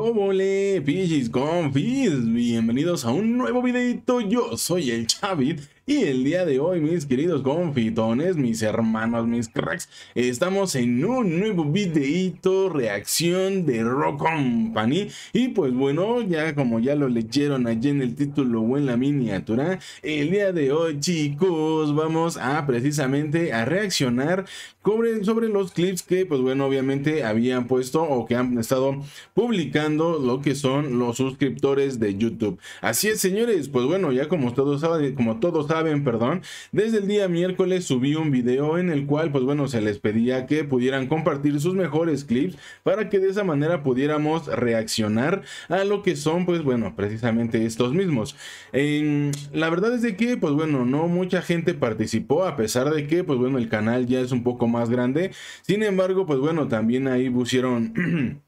¡Hola, Pidgeys Bienvenidos a un nuevo videito. Yo soy el Chavit y el día de hoy, mis queridos confitones, mis hermanos, mis cracks, estamos en un nuevo videito reacción de Rock Company. Y pues bueno, ya como ya lo leyeron allí en el título o en la miniatura, el día de hoy, chicos, vamos a precisamente a reaccionar sobre, sobre los clips que, pues bueno, obviamente habían puesto o que han estado publicando lo que son los suscriptores de YouTube. Así es, señores, pues bueno, ya como todos saben, como todos saben, perdón, desde el día miércoles subí un video en el cual, pues bueno, se les pedía que pudieran compartir sus mejores clips para que de esa manera pudiéramos reaccionar a lo que son, pues bueno, precisamente estos mismos. la verdad es de que, pues bueno, no mucha gente participó, a pesar de que, pues bueno, el canal ya es un poco más grande. Sin embargo, pues bueno, también ahí pusieron...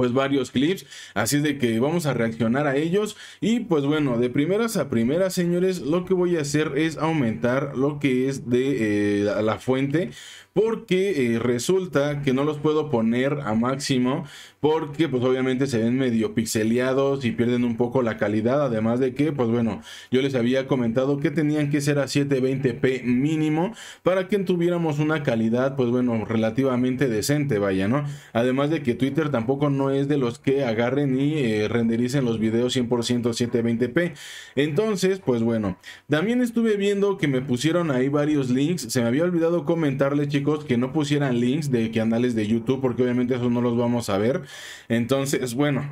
pues varios clips, así de que vamos a reaccionar a ellos y pues bueno, de primeras a primeras señores, lo que voy a hacer es aumentar lo que es de eh, la, fuente porque eh, resulta que no los puedo poner a máximo porque pues obviamente se ven medio pixeleados y pierden un poco la calidad, además de que pues bueno, yo les había comentado que tenían que ser a 720p mínimo para que tuviéramos una calidad pues bueno, relativamente decente, vaya, ¿no? Además de que Twitter tampoco no es de los que agarren y eh, rendericen los videos 100% 720p. Entonces, pues bueno, también estuve viendo que me pusieron ahí varios links, se me había olvidado comentarles chicos que no pusieran links de canales de YouTube porque obviamente eso no los vamos a ver. Entonces, bueno,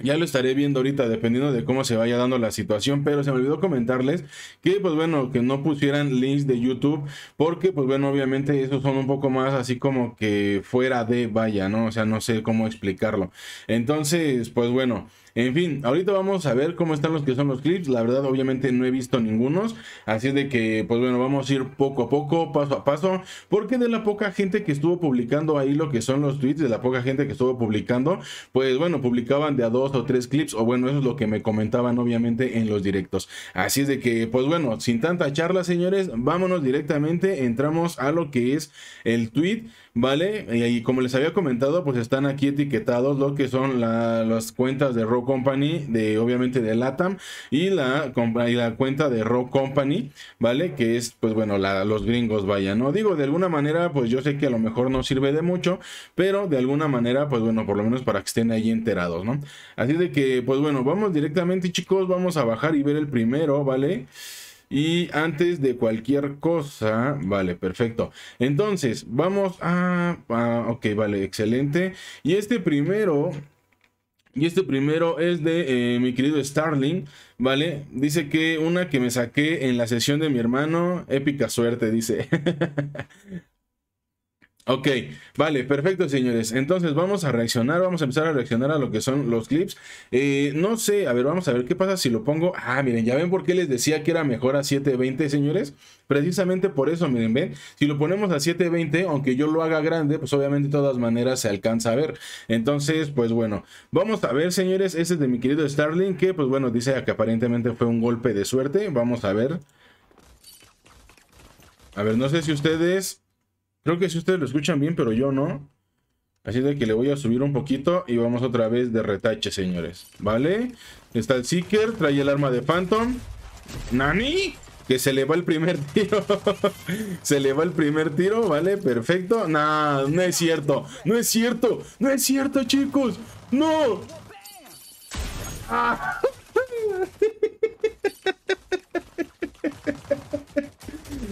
ya lo estaré viendo ahorita, dependiendo de cómo se vaya dando la situación. Pero se me olvidó comentarles que, pues bueno, que no pusieran links de YouTube. Porque, pues bueno, obviamente esos son un poco más así como que fuera de vaya, ¿no? O sea, no sé cómo explicarlo. Entonces, pues bueno. En fin, ahorita vamos a ver cómo están los que son los clips. La verdad, obviamente no he visto ningunos. Así de que, pues bueno, vamos a ir poco a poco, paso a paso. Porque de la poca gente que estuvo publicando ahí lo que son los tweets, de la poca gente que estuvo publicando, pues bueno, publicaban de a dos o tres clips, o bueno, eso es lo que me comentaban obviamente en los directos. Así es de que, pues bueno, sin tanta charla, señores, vámonos directamente, entramos a lo que es el tweet ¿vale? Y, como les había comentado, pues están aquí etiquetados lo que son las cuentas de rock Company, de obviamente de LATAM y la, la cuenta de rock Company, ¿vale? Que es, pues bueno, la, los gringos, vaya, ¿no? Digo, de alguna manera, pues yo sé que a lo mejor no sirve de mucho, pero de alguna manera, pues bueno, por lo menos para que estén ahí enterados, ¿no? Así de que, pues bueno, vamos directamente, chicos, vamos a bajar y ver el primero, ¿vale? vale y antes de cualquier cosa, vale, perfecto. Entonces, vamos a... ok, vale, excelente. Y este primero... Y este primero es de eh, mi querido Starling, ¿vale? Dice que una que me saqué en la sesión de mi hermano, épica suerte, dice. Ok, vale, perfecto señores. Entonces vamos a reaccionar, vamos a empezar a reaccionar a lo que son los clips. Eh, no sé, a ver, vamos a ver qué pasa si lo pongo. Ah, miren, ya ven por qué les decía que era mejor a 720 señores. Precisamente por eso, miren, ven. Si lo ponemos a 720, aunque yo lo haga grande, pues obviamente de todas maneras se alcanza a ver. Entonces, pues bueno, vamos a ver señores. Ese es de mi querido Starling, que pues bueno, dice que aparentemente fue un golpe de suerte. Vamos a ver. A ver, no sé si ustedes Creo que si ustedes lo escuchan bien, pero yo no. Así de que le voy a subir un poquito y vamos otra vez de retache, señores. ¿Vale? Está el Seeker, trae el arma de Phantom. ¡Nani! Que se le va el primer tiro. se le va el primer tiro, ¿vale? Perfecto. Nah, no es cierto. No es cierto. No es cierto, chicos. ¡No! ¡Ah!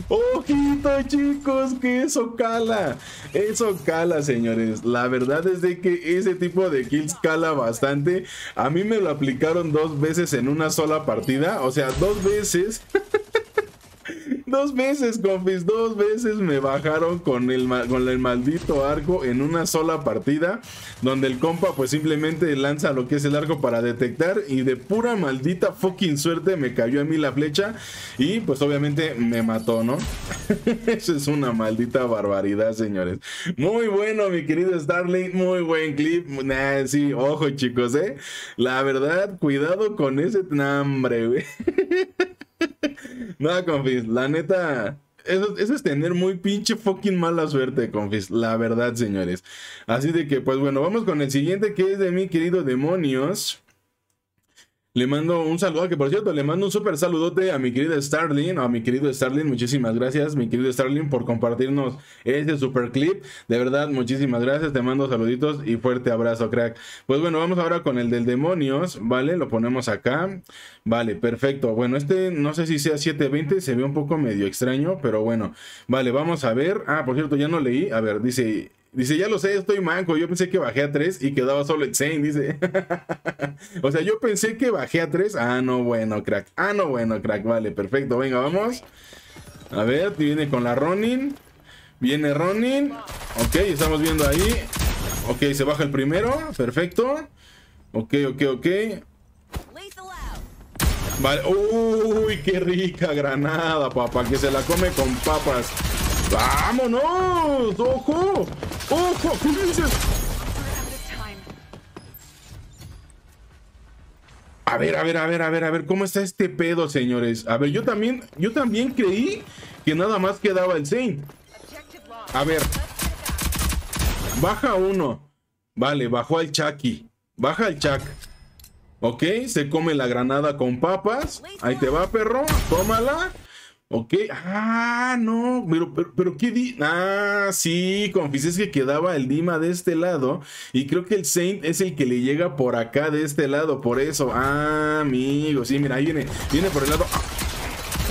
Ojito chicos, que eso cala. Eso cala, señores. La verdad es de que ese tipo de kills cala bastante. A mí me lo aplicaron dos veces en una sola partida. O sea, dos veces. dos veces, confis, dos veces me bajaron con el, con el maldito arco en una sola partida, donde el compa pues simplemente lanza lo que es el arco para detectar y de pura maldita fucking suerte me cayó a mí la flecha y pues obviamente me mató, ¿no? Eso es una maldita barbaridad, señores. Muy bueno, mi querido Starling, muy buen clip. sí, ojo chicos, ¿eh? La verdad, cuidado con ese hambre, güey. confis, la neta. Eso, eso, es tener muy pinche fucking mala suerte, confis. La verdad, señores. Así de que, pues bueno, vamos con el siguiente que es de mi querido demonios. Le mando un saludo, que por cierto, le mando un súper saludote a mi querido Starling, a mi querido Starling, muchísimas gracias, mi querido Starling, por compartirnos este super clip. De verdad, muchísimas gracias, te mando saluditos y fuerte abrazo, crack. Pues bueno, vamos ahora con el del demonios, ¿vale? Lo ponemos acá. Vale, perfecto. Bueno, este no sé si sea 720, se ve un poco medio extraño, pero bueno. Vale, vamos a ver. Ah, por cierto, ya no leí. A ver, dice Dice, ya lo sé, estoy manco. Yo pensé que bajé a 3 y quedaba solo el dice. o sea, yo pensé que bajé a 3. Ah, no, bueno, crack. Ah, no, bueno, crack. Vale, perfecto. Venga, vamos. A ver, viene con la Ronin. Viene Ronin. Ok, estamos viendo ahí. Ok, se baja el primero. Perfecto. Ok, ok, ok. Vale. Uy, qué rica granada, papá. Que se la come con papas. ¡Vámonos! ¡Ojo! ¡Ojo! ¿Qué dices? A ver, a ver, a ver, a ver, a ver, ¿cómo está este pedo, señores? A ver, yo también, yo también creí que nada más quedaba el Saint. A ver. Baja uno. Vale, bajó al Chucky. Baja al Chuck. Ok, se come la granada con papas. Ahí te va, perro. Tómala. Ok, ah, no, pero, pero, pero ¿qué di? Ah, sí, confieses que quedaba el Dima de este lado y creo que el Saint es el que le llega por acá de este lado, por eso. Ah, amigo, sí, mira, ahí viene, viene por el lado.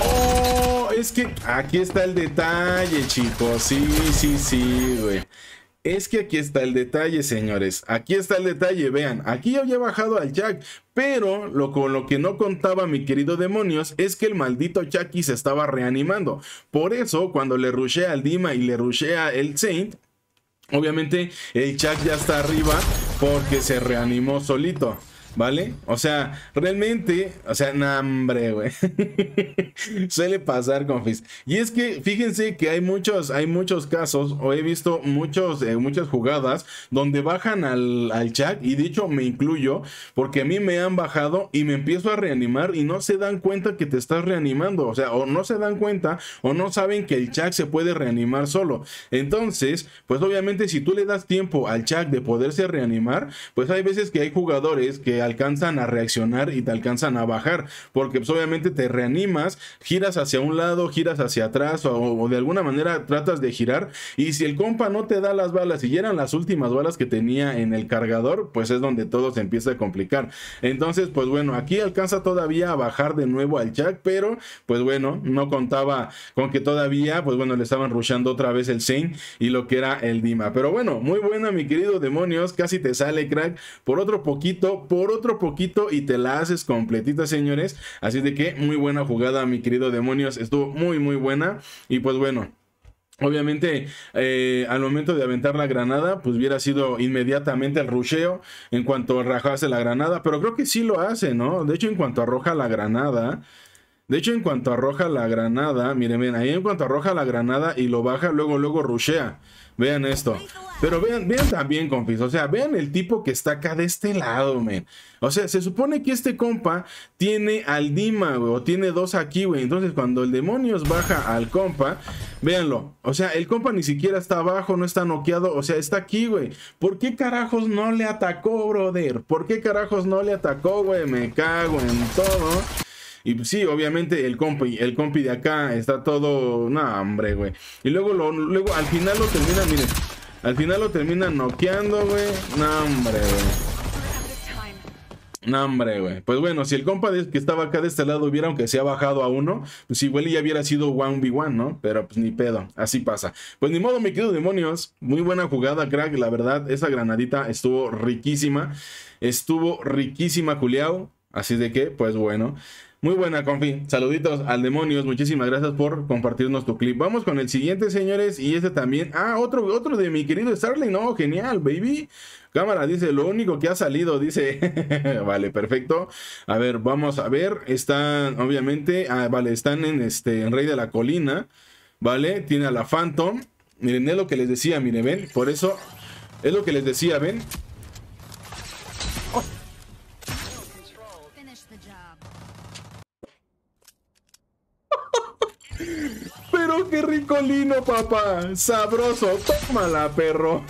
¡Oh! Es que aquí está el detalle, chicos, sí, sí, sí, güey. Es que aquí está el detalle, señores. Aquí está el detalle, vean. Aquí ya había bajado al Jack, pero lo, con lo que no contaba mi querido demonios es que el maldito Chucky se estaba reanimando. Por eso, cuando le rushea al Dima y le rushea el Saint, obviamente el Jack ya está arriba porque se reanimó solito. ¿Vale? O sea, realmente, o sea, no, hombre, güey. Suele pasar, confis. Y es que fíjense que hay muchos, hay muchos casos, o he visto muchos, eh, muchas jugadas donde bajan al, al chat, y de hecho me incluyo, porque a mí me han bajado y me empiezo a reanimar y no se dan cuenta que te estás reanimando. O sea, o no se dan cuenta, o no saben que el chat se puede reanimar solo. Entonces, pues obviamente, si tú le das tiempo al chat de poderse reanimar, pues hay veces que hay jugadores que alcanzan a reaccionar y te alcanzan a bajar, porque pues, obviamente te reanimas, giras hacia un lado, giras hacia atrás o, de alguna manera tratas de girar y si el compa no te da las balas y eran las últimas balas que tenía en el cargador, pues es donde todo se empieza a complicar. Entonces, pues bueno, aquí alcanza todavía a bajar de nuevo al Jack, pero pues bueno, no contaba con que todavía, pues bueno, le estaban rushando otra vez el Zane y lo que era el Dima. Pero bueno, muy bueno mi querido demonios, casi te sale crack por otro poquito, por otro poquito y te la haces completita, señores. Así de que muy buena jugada, mi querido demonios. Estuvo muy, muy buena. Y pues bueno. Obviamente, eh, al momento de aventar la granada, pues hubiera sido inmediatamente el rusheo en cuanto rajase la granada, pero creo que sí lo hace, ¿no? De hecho, en cuanto arroja la granada, de hecho, en cuanto arroja la granada, miren, miren, ahí en cuanto arroja la granada y lo baja, luego, luego rushea. Vean esto. Pero vean, vean también, compis. O sea, vean el tipo que está acá de este lado, men. O sea, se supone que este compa tiene al Dima, güey. O tiene dos aquí, güey. Entonces, cuando el demonios baja al compa, véanlo. O sea, el compa ni siquiera está abajo, no está noqueado. O sea, está aquí, güey. ¿Por qué carajos no le atacó, brother? ¿Por qué carajos no le atacó, güey? Me cago en todo. Y pues sí, obviamente el compi, el de acá está todo. No, hombre, güey. Y luego, luego al final lo termina, miren. Al final lo termina noqueando, güey. No, hombre, güey. No, hombre, güey. Pues bueno, si el compa que estaba acá de este lado hubiera, aunque se ha bajado a uno, pues igual ya hubiera sido 1v1, ¿no? Pero pues ni pedo, así pasa. Pues ni modo, me quedo demonios. Muy buena jugada, crack. La verdad, esa granadita estuvo riquísima. Estuvo riquísima, culiao. Así de que, pues bueno. Muy buena, Confi. Saluditos al demonios. Muchísimas gracias por compartirnos tu clip. Vamos con el siguiente, señores. Y este también. Ah, otro, otro de mi querido Starling. No, genial, baby. Cámara dice, lo único que ha salido, dice. vale, perfecto. A ver, vamos a ver. Están, obviamente. Ah, vale, están en este en Rey de la Colina. Vale, tiene a la Phantom. Miren, es lo que les decía, miren, ven. Por eso. Es lo que les decía, ven. qué rico lino, papá! ¡Sabroso! ¡Tómala, perro!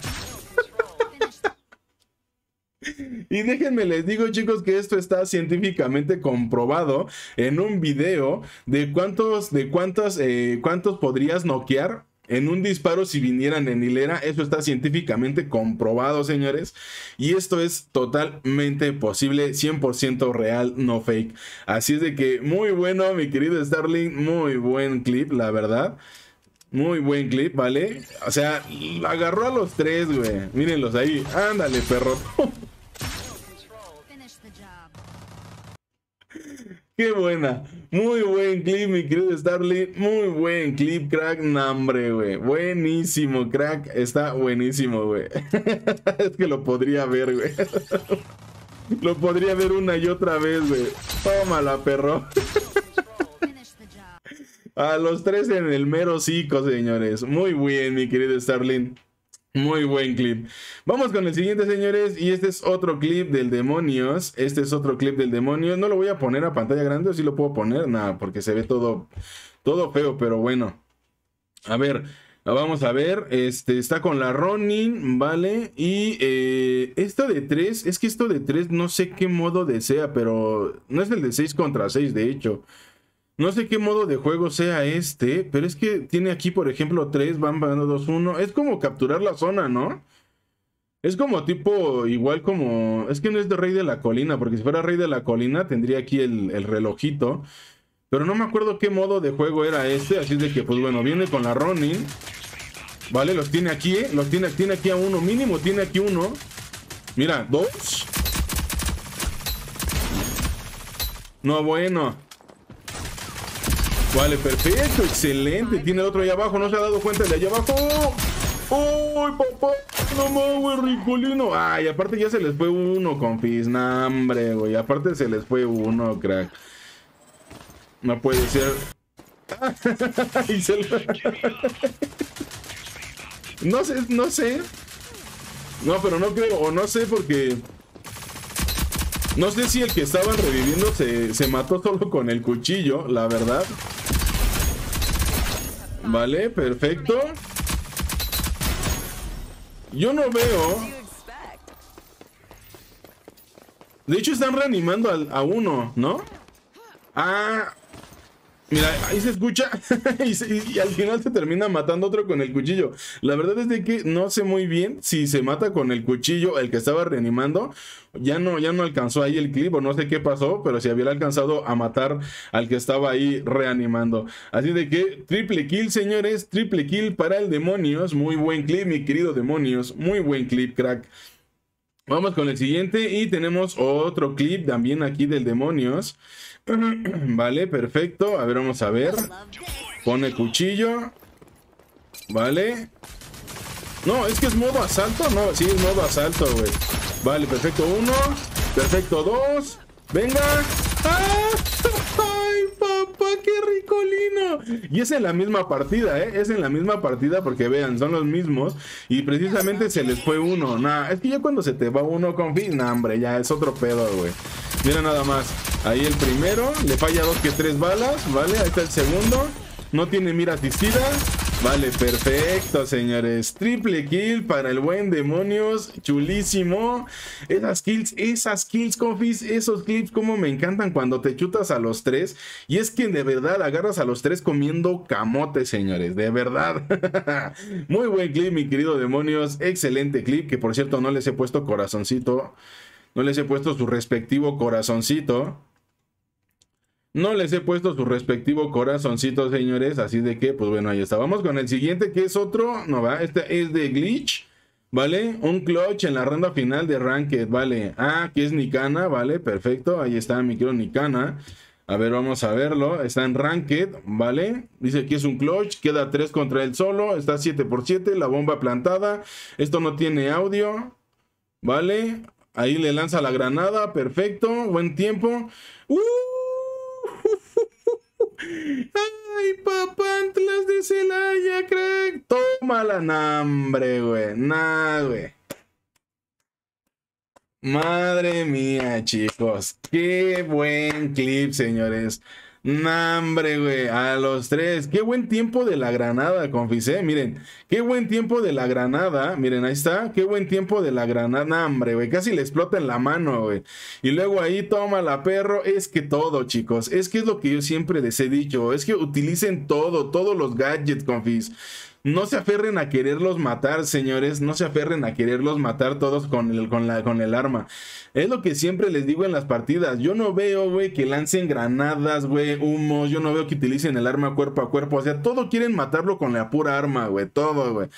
Y déjenme les digo, chicos, que esto está científicamente comprobado en un video de cuántos, de cuántos eh, cuántos podrías noquear en un disparo si vinieran en hilera. Eso está científicamente comprobado, señores. Y esto es totalmente posible, 100% real, no fake. Así es de que muy bueno, mi querido Starling. Muy buen clip, la verdad. Muy buen clip, ¿vale? O sea, agarró a los tres, güey. Mírenlos ahí. Ándale, perro. Qué buena. Muy buen clip, mi querido Starlin! Muy buen clip, crack. Nambre, güey. Buenísimo, crack. Está buenísimo, güey. es que lo podría ver, güey. lo podría ver una y otra vez, güey. Tómala, perro. A los tres en el mero cico, señores. Muy bien, mi querido Starling. Muy buen clip. Vamos con el siguiente, señores. Y este es otro clip del demonios. Este es otro clip del demonio. No lo voy a poner a pantalla grande, o si lo puedo poner. Nada, porque se ve todo, todo feo, pero bueno. A ver, vamos a ver. Este está con la Ronin, ¿vale? Y eh, esto de 3, es que esto de 3 no sé qué modo desea, pero no es el de 6 contra 6, de hecho. No sé qué modo de juego sea este, pero es que tiene aquí, por ejemplo, tres van pagando 2-1. Es como capturar la zona, ¿no? Es como tipo, igual como... Es que no es de Rey de la Colina, porque si fuera Rey de la Colina tendría aquí el, relojito. Pero no me acuerdo qué modo de juego era este, así de que, pues bueno, viene con la Ronin. Vale, los tiene aquí, ¿eh? Los tiene, tiene aquí a uno, mínimo tiene aquí uno. Mira, dos. No, bueno. Vale, perfecto, excelente. Tiene otro allá abajo, no se ha dado cuenta de allá abajo. ¡Uy, papá! No mames, ricolino. Ay, aparte ya se les fue uno, confis. güey. Aparte se les fue uno, crack. No puede ser. no sé, no sé. No, pero no creo, o no sé porque... No sé si el que estaba reviviendo se, se mató solo con el cuchillo, la verdad. Vale, perfecto. Yo no veo. De hecho, están reanimando a, uno, ¿no? Ah, Mira, ahí se escucha y, al final se termina matando otro con el cuchillo. La verdad es que no sé muy bien si se mata con el cuchillo el que estaba reanimando. Ya no, ya no alcanzó ahí el clip o no sé qué pasó, pero si hubiera alcanzado a matar al que estaba ahí reanimando. Así de que triple kill, señores, triple kill para el demonios. Muy buen clip, mi querido demonios. Muy buen clip, crack. Vamos con el siguiente y tenemos otro clip también aquí del demonios. Vale, perfecto. A ver, vamos a ver. Pone cuchillo. Vale. No, es que es modo asalto. No, sí, es modo asalto, güey. Vale, perfecto. Uno. Perfecto, dos. Venga. ¡Ay, papá! ¡Qué ricolino! Y es en la misma partida, ¿eh? Es en la misma partida porque vean, son los mismos. Y precisamente se les fue uno. Nah, es que ya cuando se te va uno, con nah, hombre, ya es otro pedo, güey. Mira nada más. Ahí el primero. Le falla dos que tres balas. Vale, ahí está el segundo. No tiene miras distintas. Vale, perfecto, señores. Triple kill para el buen demonios. Chulísimo. Esas kills, esas kills, confis, esos clips, como me encantan cuando te chutas a los tres. Y es que de verdad agarras a los tres comiendo camote, señores. De verdad. Muy buen clip, mi querido demonios. Excelente clip, que por cierto no les he puesto corazoncito. No les he puesto su respectivo corazoncito. No les he puesto su respectivo corazoncito, señores. Así de que, pues bueno, ahí está. Vamos con el siguiente, que es otro. No va, este es de Glitch. ¿Vale? Un clutch en la ronda final de Ranked, ¿vale? Ah, que es Nikana, ¿vale? Perfecto, ahí está mi querido Nikana. A ver, vamos a verlo. Está en Ranked, ¿vale? Dice que es un clutch, queda 3 contra él solo, está 7 por 7 la bomba plantada. Esto no tiene audio, ¿vale? Ahí le lanza la granada, perfecto, buen tiempo. ¡Uh! ¡Ay, papá, de Celaya, crack! la hambre, güey. nada, güey. Madre mía, chicos. Qué buen clip, señores. Nah, hombre, güey, a los tres. Qué buen tiempo de la Granada, confisé. Eh. Miren, qué buen tiempo de la Granada. Miren, ahí está. Qué buen tiempo de la Granada. Nah, hombre, güey, casi le explota en la mano, güey. Y luego ahí toma la perro. Es que todo, chicos. Es que es lo que yo siempre les he dicho. Es que utilicen todo, todos los gadgets, confis. No se aferren a quererlos matar, señores. No se aferren a quererlos matar todos con el, con la, con el arma. Es lo que siempre les digo en las partidas. Yo no veo, güey, que lancen granadas, güey, humos. Yo no veo que utilicen el arma cuerpo a cuerpo. O sea, todo quieren matarlo con la pura arma, güey. Todo, güey.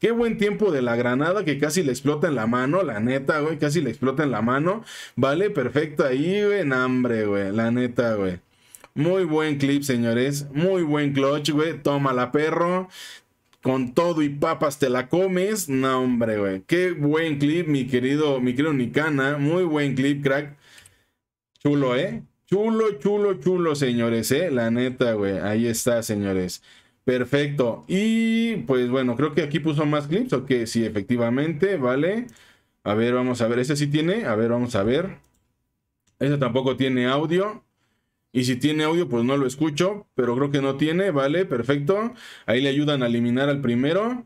Qué buen tiempo de la granada que casi le explota en la mano, la neta, güey. Casi le explota en la mano. Vale, perfecto ahí, güey. En hambre, güey. La neta, güey. Muy buen clip, señores. Muy buen clutch, güey. la perro con todo y papas te la comes. No, hombre, güey. Qué buen clip, mi querido, mi querido Nicana. Muy buen clip, crack. Chulo, ¿eh? Chulo, chulo, chulo, señores, ¿eh? La neta, güey. Ahí está, señores. Perfecto. Y pues bueno, creo que aquí puso más clips. que sí, efectivamente, vale. A ver, vamos a ver. Ese sí tiene. A ver, vamos a ver. Ese tampoco tiene audio. Y si tiene audio, pues no lo escucho, pero creo que no tiene, vale, perfecto. Ahí le ayudan a eliminar al primero.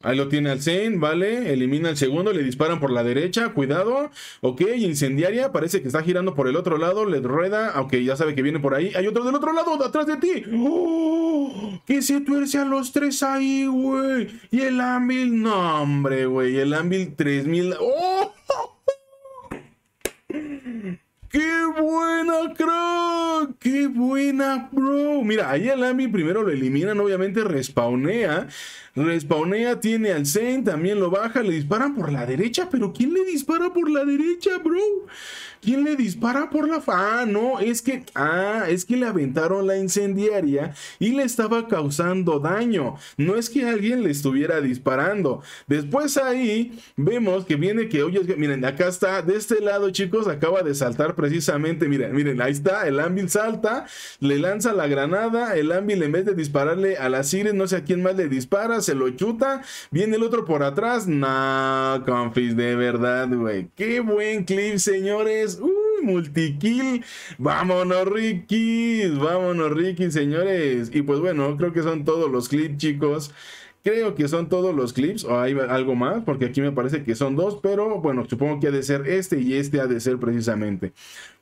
Ahí lo tiene al Zen, vale, elimina al segundo, le disparan por la derecha, cuidado, ok, incendiaria, parece que está girando por el otro lado, le rueda, ok, ya sabe que viene por ahí, hay otro del otro lado, atrás de ti, ¡Oh! que se tuerce a los tres ahí, güey, y el ámbil no, hombre, güey, el ámbil 3000, ¡oh! buena, bro. Mira, ahí el Ami primero lo eliminan, obviamente respawnea. Respawnea, tiene al Zen, también lo baja, le disparan por la derecha, pero ¿quién le dispara por la derecha, bro? ¿Quién le dispara por la... Ah, no, es que... Ah, es que le aventaron la incendiaria y le estaba causando daño. No es que alguien le estuviera disparando. Después ahí vemos que viene que... Oye, miren, acá está, de este lado, chicos, acaba de saltar precisamente. Miren, miren, ahí está, el Ambil salta, le lanza la granada, el Ambil en vez de dispararle a la Siren, no sé a quién más le dispara se lo chuta. Viene el otro por atrás. No, confis, de verdad, güey. Qué buen clip, señores. Uy, multikill. Vámonos, Ricky. Vámonos, Ricky, señores. Y pues bueno, creo que son todos los clips, chicos. Creo que son todos los clips, o hay algo más, porque aquí me parece que son dos, pero bueno, supongo que ha de ser este y este ha de ser precisamente.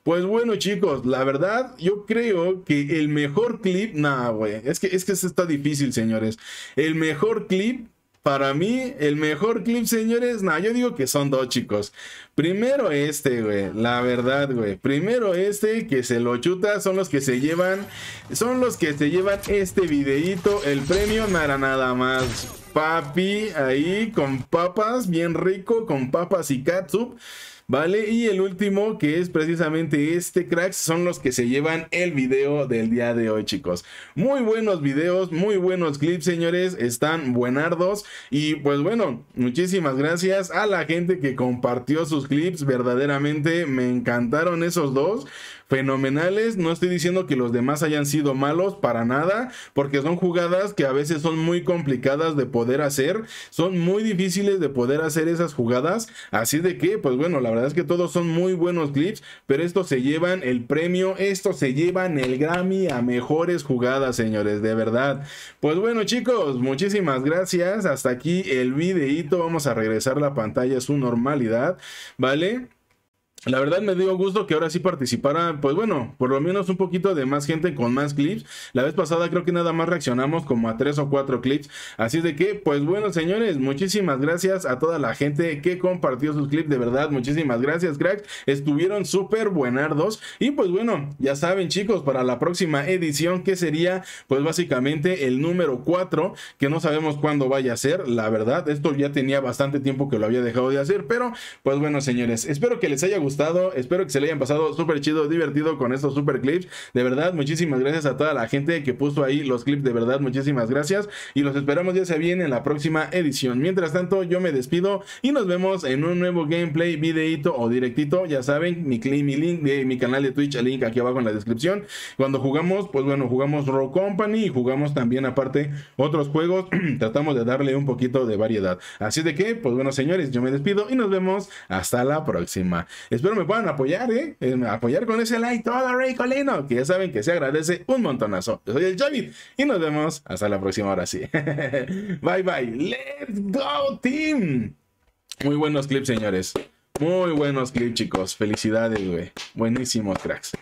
Pues bueno, chicos, la verdad, yo creo que el mejor clip, nah, güey, es que, es que está difícil, señores. El mejor clip para mí, el mejor clip, señores, no, yo digo que son dos chicos. Primero este, güey, la verdad, güey. Primero este que se lo chuta, son los que se llevan, son los que se llevan este videíto, el premio nada nada más. Papi, ahí con papas, bien rico, con papas y catsup. ¿vale? Y el último, que es precisamente este, cracks, son los que se llevan el video del día de hoy, chicos. Muy buenos videos, muy buenos clips, señores, están buenardos. Y pues bueno, muchísimas gracias a la gente que compartió sus clips, verdaderamente me encantaron esos dos fenomenales. No estoy diciendo que los demás hayan sido malos para nada, porque son jugadas que a veces son muy complicadas de poder hacer, son muy difíciles de poder hacer esas jugadas. Así de que, pues bueno, la verdad es que todos son muy buenos clips, pero estos se llevan el premio, estos se llevan el Grammy a mejores jugadas, señores, de verdad. Pues bueno, chicos, muchísimas gracias. Hasta aquí el videito. Vamos a regresar la pantalla a su normalidad, ¿vale? La verdad me dio gusto que ahora sí participara, pues bueno, por lo menos un poquito de más gente con más clips. La vez pasada creo que nada más reaccionamos como a tres o cuatro clips. Así de que, pues bueno, señores, muchísimas gracias a toda la gente que compartió sus clips. De verdad, muchísimas gracias, cracks. Estuvieron súper buenardos. Y pues bueno, ya saben, chicos, para la próxima edición, que sería, pues básicamente el número 4, que no sabemos cuándo vaya a ser. La verdad, esto ya tenía bastante tiempo que lo había dejado de hacer. Pero, pues bueno, señores, espero que les haya gustado Espero que se le hayan pasado súper chido, divertido con estos super clips. De verdad, muchísimas gracias a toda la gente que puso ahí los clips. De verdad, muchísimas gracias. Y los esperamos ya sea bien en la próxima edición. Mientras tanto, yo me despido y nos vemos en un nuevo gameplay, videito o directito. Ya saben, mi, clip, mi link de eh, mi canal de Twitch, el link aquí abajo en la descripción. Cuando jugamos, pues bueno, jugamos Row Company y jugamos también aparte otros juegos. Tratamos de darle un poquito de variedad. Así de que, pues bueno, señores, yo me despido y nos vemos hasta la próxima espero me puedan apoyar, ¿eh? eh apoyar con ese like todo, Rey Colino, que ya saben que se agradece un montonazo. soy el Javid y nos vemos hasta la próxima, hora sí. bye, bye. Let's go, team. Muy buenos clips, señores. Muy buenos clips, chicos. Felicidades, güey. Buenísimos cracks.